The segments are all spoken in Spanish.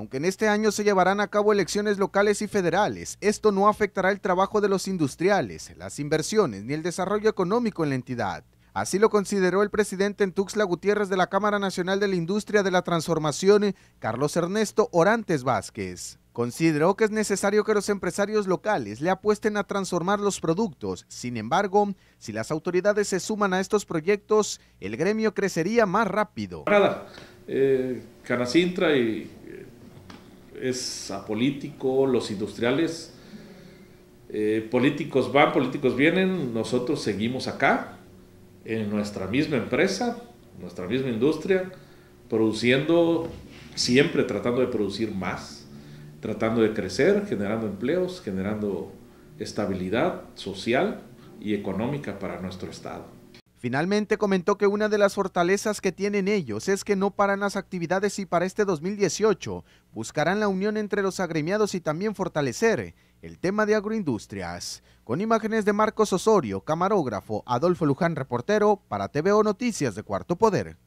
Aunque en este año se llevarán a cabo elecciones locales y federales, esto no afectará el trabajo de los industriales, las inversiones ni el desarrollo económico en la entidad. Así lo consideró el presidente en Tuxtla Gutiérrez de la Cámara Nacional de la Industria de la Transformación, Carlos Ernesto Orantes Vázquez. Consideró que es necesario que los empresarios locales le apuesten a transformar los productos. Sin embargo, si las autoridades se suman a estos proyectos, el gremio crecería más rápido. Eh, y eh, es apolítico, los industriales, eh, políticos van, políticos vienen, nosotros seguimos acá, en nuestra misma empresa, nuestra misma industria, produciendo, siempre tratando de producir más, tratando de crecer, generando empleos, generando estabilidad social y económica para nuestro Estado. Finalmente comentó que una de las fortalezas que tienen ellos es que no paran las actividades y para este 2018 buscarán la unión entre los agremiados y también fortalecer el tema de agroindustrias. Con imágenes de Marcos Osorio, camarógrafo, Adolfo Luján, reportero, para TVO Noticias de Cuarto Poder.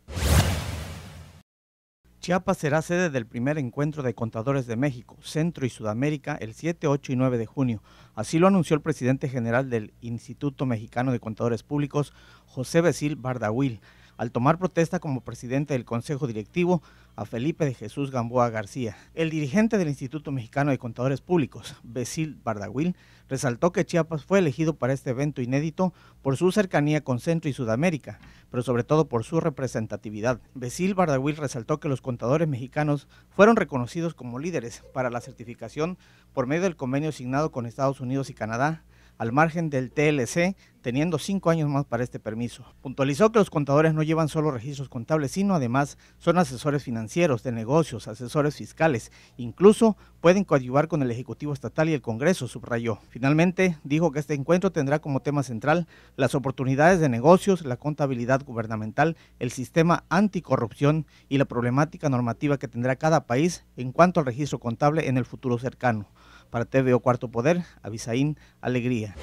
Chiapas será sede del primer encuentro de contadores de México, Centro y Sudamérica el 7, 8 y 9 de junio. Así lo anunció el presidente general del Instituto Mexicano de Contadores Públicos, José Becil Bardahuil al tomar protesta como presidente del Consejo Directivo a Felipe de Jesús Gamboa García. El dirigente del Instituto Mexicano de Contadores Públicos, Becil Bardagüil, resaltó que Chiapas fue elegido para este evento inédito por su cercanía con Centro y Sudamérica, pero sobre todo por su representatividad. Becil Bardagüil resaltó que los contadores mexicanos fueron reconocidos como líderes para la certificación por medio del convenio signado con Estados Unidos y Canadá al margen del TLC, teniendo cinco años más para este permiso. Puntualizó que los contadores no llevan solo registros contables, sino además son asesores financieros, de negocios, asesores fiscales, incluso pueden coadyuvar con el Ejecutivo Estatal y el Congreso, subrayó. Finalmente, dijo que este encuentro tendrá como tema central las oportunidades de negocios, la contabilidad gubernamental, el sistema anticorrupción y la problemática normativa que tendrá cada país en cuanto al registro contable en el futuro cercano. Para TVO Cuarto Poder, Avisaín Alegría.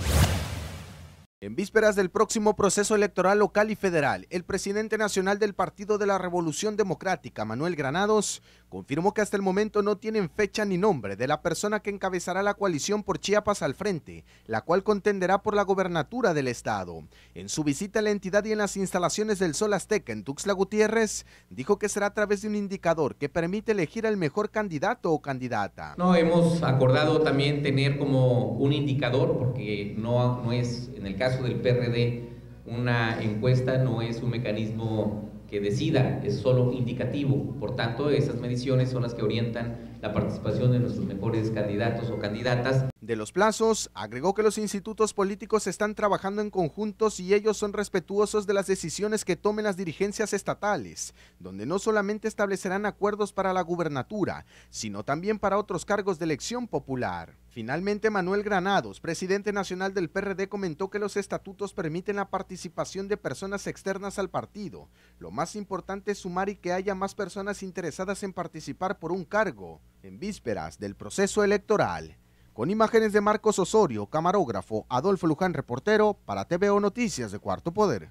En vísperas del próximo proceso electoral local y federal, el presidente nacional del Partido de la Revolución Democrática, Manuel Granados, confirmó que hasta el momento no tienen fecha ni nombre de la persona que encabezará la coalición por Chiapas al frente, la cual contenderá por la gobernatura del estado. En su visita a la entidad y en las instalaciones del Sol Azteca en Tuxla Gutiérrez, dijo que será a través de un indicador que permite elegir al mejor candidato o candidata. No hemos acordado también tener como un indicador porque no no es en el caso del PRD una encuesta no es un mecanismo que decida, es solo indicativo. Por tanto, esas mediciones son las que orientan la participación de nuestros mejores candidatos o candidatas. De los plazos, agregó que los institutos políticos están trabajando en conjuntos y ellos son respetuosos de las decisiones que tomen las dirigencias estatales, donde no solamente establecerán acuerdos para la gubernatura, sino también para otros cargos de elección popular. Finalmente, Manuel Granados, presidente nacional del PRD, comentó que los estatutos permiten la participación de personas externas al partido. Lo más importante es sumar y que haya más personas interesadas en participar por un cargo, en vísperas del proceso electoral. Con imágenes de Marcos Osorio, camarógrafo, Adolfo Luján, reportero, para TVO Noticias de Cuarto Poder.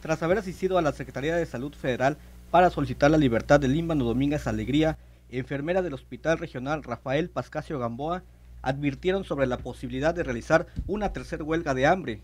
Tras haber asistido a la Secretaría de Salud Federal para solicitar la libertad de Límbano Domínguez Alegría, enfermera del Hospital Regional Rafael Pascasio Gamboa, advirtieron sobre la posibilidad de realizar una tercera huelga de hambre.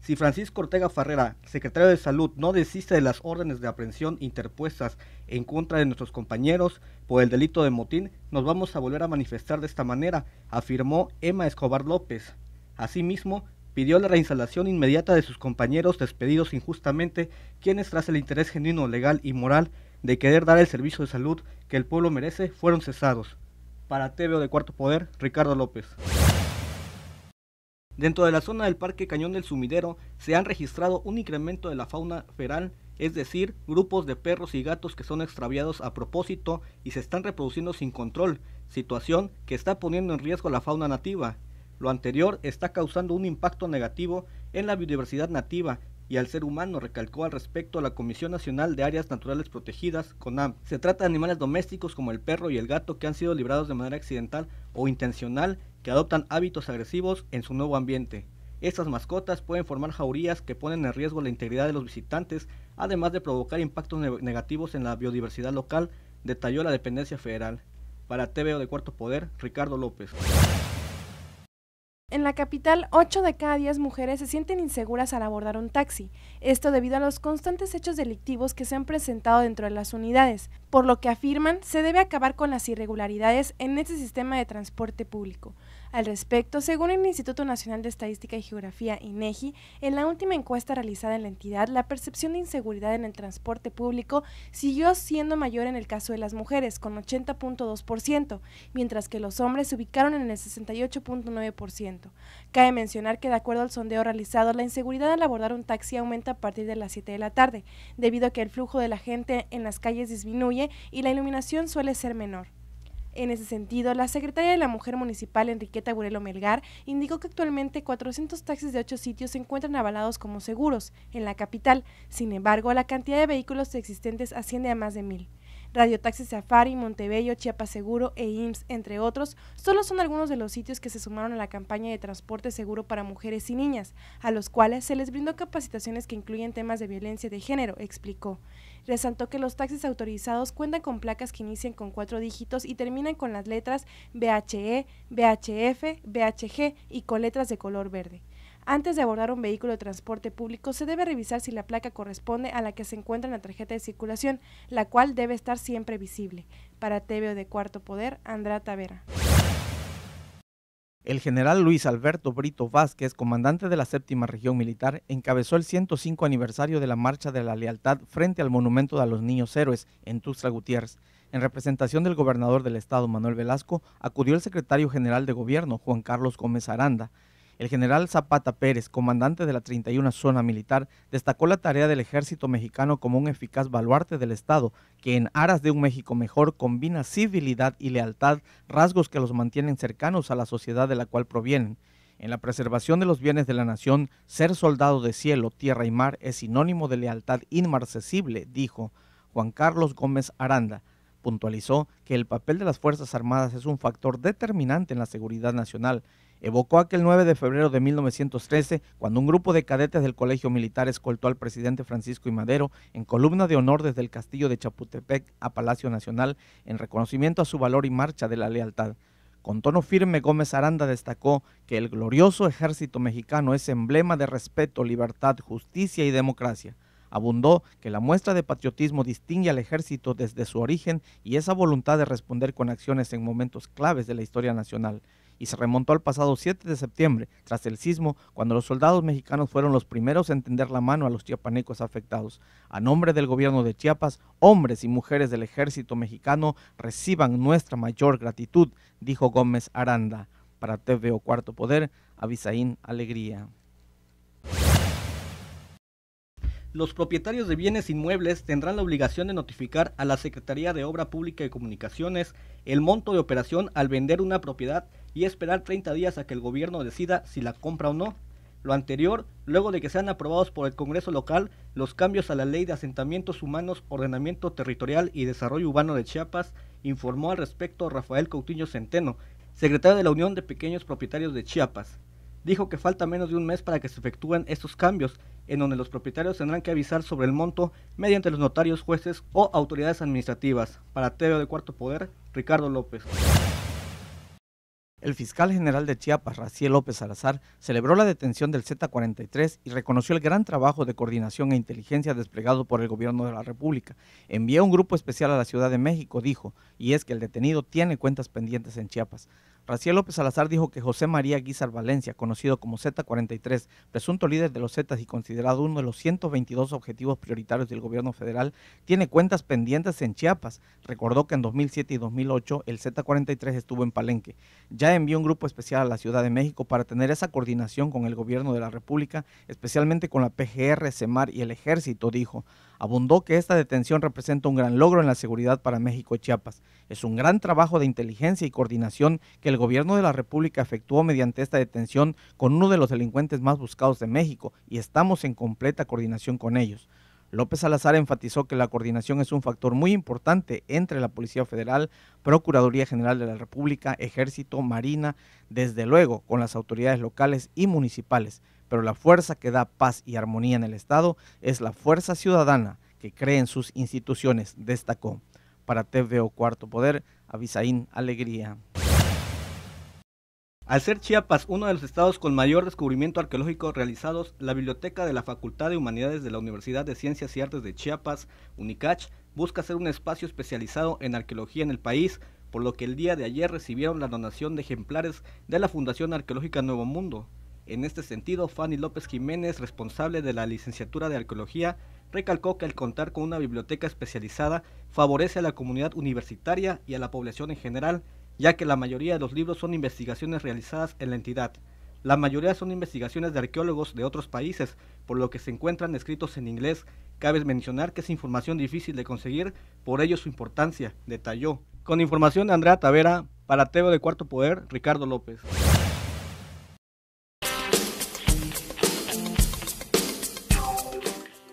Si Francisco Ortega Farrera, secretario de Salud, no desiste de las órdenes de aprehensión interpuestas en contra de nuestros compañeros por el delito de motín, nos vamos a volver a manifestar de esta manera, afirmó Emma Escobar López. Asimismo, pidió la reinstalación inmediata de sus compañeros despedidos injustamente, quienes tras el interés genuino, legal y moral de querer dar el servicio de salud que el pueblo merece fueron cesados. Para TVO de Cuarto Poder, Ricardo López. Dentro de la zona del Parque Cañón del Sumidero se han registrado un incremento de la fauna feral, es decir, grupos de perros y gatos que son extraviados a propósito y se están reproduciendo sin control, situación que está poniendo en riesgo la fauna nativa. Lo anterior está causando un impacto negativo en la biodiversidad nativa, y al ser humano, recalcó al respecto a la Comisión Nacional de Áreas Naturales Protegidas, CONAM. Se trata de animales domésticos como el perro y el gato que han sido librados de manera accidental o intencional, que adoptan hábitos agresivos en su nuevo ambiente. Estas mascotas pueden formar jaurías que ponen en riesgo la integridad de los visitantes, además de provocar impactos negativos en la biodiversidad local, detalló la dependencia federal. Para TVO de Cuarto Poder, Ricardo López. En la capital, 8 de cada 10 mujeres se sienten inseguras al abordar un taxi, esto debido a los constantes hechos delictivos que se han presentado dentro de las unidades, por lo que afirman se debe acabar con las irregularidades en este sistema de transporte público. Al respecto, según el Instituto Nacional de Estadística y Geografía, INEGI, e en la última encuesta realizada en la entidad, la percepción de inseguridad en el transporte público siguió siendo mayor en el caso de las mujeres, con 80.2%, mientras que los hombres se ubicaron en el 68.9%. Cabe mencionar que, de acuerdo al sondeo realizado, la inseguridad al abordar un taxi aumenta a partir de las 7 de la tarde, debido a que el flujo de la gente en las calles disminuye y la iluminación suele ser menor. En ese sentido, la secretaria de la Mujer Municipal, Enriqueta Gurelo Melgar, indicó que actualmente 400 taxis de ocho sitios se encuentran avalados como seguros en la capital. Sin embargo, la cantidad de vehículos existentes asciende a más de mil. Radio Taxi Safari, Montebello, Chiapas Seguro e IMSS, entre otros, solo son algunos de los sitios que se sumaron a la campaña de transporte seguro para mujeres y niñas, a los cuales se les brindó capacitaciones que incluyen temas de violencia de género, explicó. Resaltó que los taxis autorizados cuentan con placas que inician con cuatro dígitos y terminan con las letras BHE, BHF, BHG y con letras de color verde. Antes de abordar un vehículo de transporte público, se debe revisar si la placa corresponde a la que se encuentra en la tarjeta de circulación, la cual debe estar siempre visible. Para TVO de Cuarto Poder, Andrea Tavera. El general Luis Alberto Brito Vázquez, comandante de la séptima región militar, encabezó el 105 aniversario de la Marcha de la Lealtad frente al Monumento de los Niños Héroes en Tuxtla Gutiérrez. En representación del gobernador del estado, Manuel Velasco, acudió el secretario general de gobierno, Juan Carlos Gómez Aranda, el general Zapata Pérez, comandante de la 31 Zona Militar, destacó la tarea del ejército mexicano como un eficaz baluarte del Estado, que en aras de un México mejor combina civilidad y lealtad, rasgos que los mantienen cercanos a la sociedad de la cual provienen. En la preservación de los bienes de la nación, ser soldado de cielo, tierra y mar es sinónimo de lealtad inmarcesible, dijo Juan Carlos Gómez Aranda. Puntualizó que el papel de las Fuerzas Armadas es un factor determinante en la seguridad nacional evocó aquel 9 de febrero de 1913, cuando un grupo de cadetes del Colegio Militar escoltó al presidente Francisco I. Madero en columna de honor desde el castillo de Chapultepec a Palacio Nacional en reconocimiento a su valor y marcha de la lealtad. Con tono firme, Gómez Aranda destacó que el glorioso ejército mexicano es emblema de respeto, libertad, justicia y democracia. Abundó que la muestra de patriotismo distingue al ejército desde su origen y esa voluntad de responder con acciones en momentos claves de la historia nacional y se remontó al pasado 7 de septiembre, tras el sismo, cuando los soldados mexicanos fueron los primeros en tender la mano a los chiapanecos afectados. A nombre del gobierno de Chiapas, hombres y mujeres del ejército mexicano reciban nuestra mayor gratitud, dijo Gómez Aranda. Para TVO Cuarto Poder, Avisaín Alegría. los propietarios de bienes inmuebles tendrán la obligación de notificar a la Secretaría de Obra Pública y Comunicaciones el monto de operación al vender una propiedad y esperar 30 días a que el gobierno decida si la compra o no. Lo anterior, luego de que sean aprobados por el Congreso local los cambios a la Ley de Asentamientos Humanos, Ordenamiento Territorial y Desarrollo Urbano de Chiapas, informó al respecto Rafael Coutinho Centeno, secretario de la Unión de Pequeños Propietarios de Chiapas. Dijo que falta menos de un mes para que se efectúen estos cambios, en donde los propietarios tendrán que avisar sobre el monto mediante los notarios, jueces o autoridades administrativas. Para Teo de Cuarto Poder, Ricardo López. El fiscal general de Chiapas, Raciel López Salazar, celebró la detención del Z-43 y reconoció el gran trabajo de coordinación e inteligencia desplegado por el gobierno de la República. Envió un grupo especial a la Ciudad de México, dijo, y es que el detenido tiene cuentas pendientes en Chiapas. Raciel López Salazar dijo que José María Guizar Valencia, conocido como Z43, presunto líder de los Zetas y considerado uno de los 122 objetivos prioritarios del gobierno federal, tiene cuentas pendientes en Chiapas. Recordó que en 2007 y 2008 el Z43 estuvo en Palenque. Ya envió un grupo especial a la Ciudad de México para tener esa coordinación con el gobierno de la República, especialmente con la PGR, CEMAR y el Ejército, dijo. Abundó que esta detención representa un gran logro en la seguridad para México y Chiapas es un gran trabajo de inteligencia y coordinación que el gobierno de la República efectuó mediante esta detención con uno de los delincuentes más buscados de México y estamos en completa coordinación con ellos. López Salazar enfatizó que la coordinación es un factor muy importante entre la Policía Federal, Procuraduría General de la República, Ejército, Marina, desde luego con las autoridades locales y municipales, pero la fuerza que da paz y armonía en el Estado es la fuerza ciudadana que cree en sus instituciones, destacó. Para TVO Cuarto Poder, Avisaín Alegría. Al ser Chiapas uno de los estados con mayor descubrimiento arqueológico realizados, la Biblioteca de la Facultad de Humanidades de la Universidad de Ciencias y Artes de Chiapas, UNICACH, busca ser un espacio especializado en arqueología en el país, por lo que el día de ayer recibieron la donación de ejemplares de la Fundación Arqueológica Nuevo Mundo. En este sentido, Fanny López Jiménez, responsable de la licenciatura de arqueología, recalcó que el contar con una biblioteca especializada favorece a la comunidad universitaria y a la población en general, ya que la mayoría de los libros son investigaciones realizadas en la entidad. La mayoría son investigaciones de arqueólogos de otros países, por lo que se encuentran escritos en inglés. Cabe mencionar que es información difícil de conseguir, por ello su importancia, detalló. Con información de Andrea Tavera, para Teo de Cuarto Poder, Ricardo López.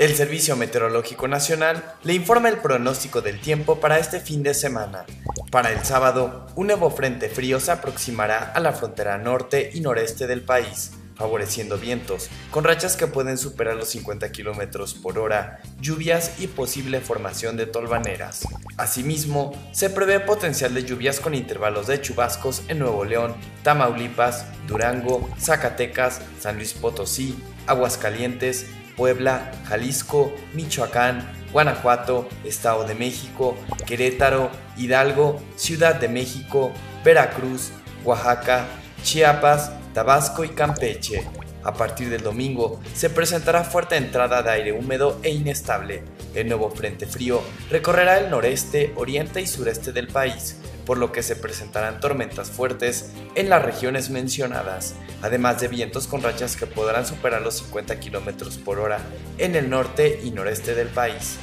El Servicio Meteorológico Nacional le informa el pronóstico del tiempo para este fin de semana. Para el sábado, un nuevo frente frío se aproximará a la frontera norte y noreste del país, favoreciendo vientos, con rachas que pueden superar los 50 km por hora, lluvias y posible formación de tolvaneras. Asimismo, se prevé potencial de lluvias con intervalos de chubascos en Nuevo León, Tamaulipas, Durango, Zacatecas, San Luis Potosí, Aguascalientes, Puebla, Jalisco, Michoacán, Guanajuato, Estado de México, Querétaro, Hidalgo, Ciudad de México, Veracruz, Oaxaca, Chiapas, Tabasco y Campeche. A partir del domingo se presentará fuerte entrada de aire húmedo e inestable. El nuevo frente frío recorrerá el noreste, oriente y sureste del país, por lo que se presentarán tormentas fuertes en las regiones mencionadas, además de vientos con rachas que podrán superar los 50 km por hora en el norte y noreste del país.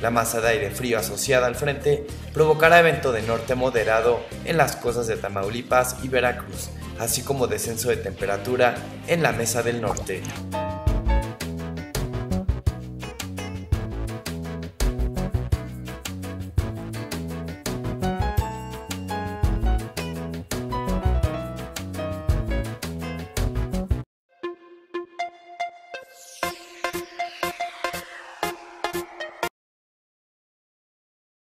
La masa de aire frío asociada al frente provocará evento de norte moderado en las costas de Tamaulipas y Veracruz, así como descenso de temperatura en la mesa del norte.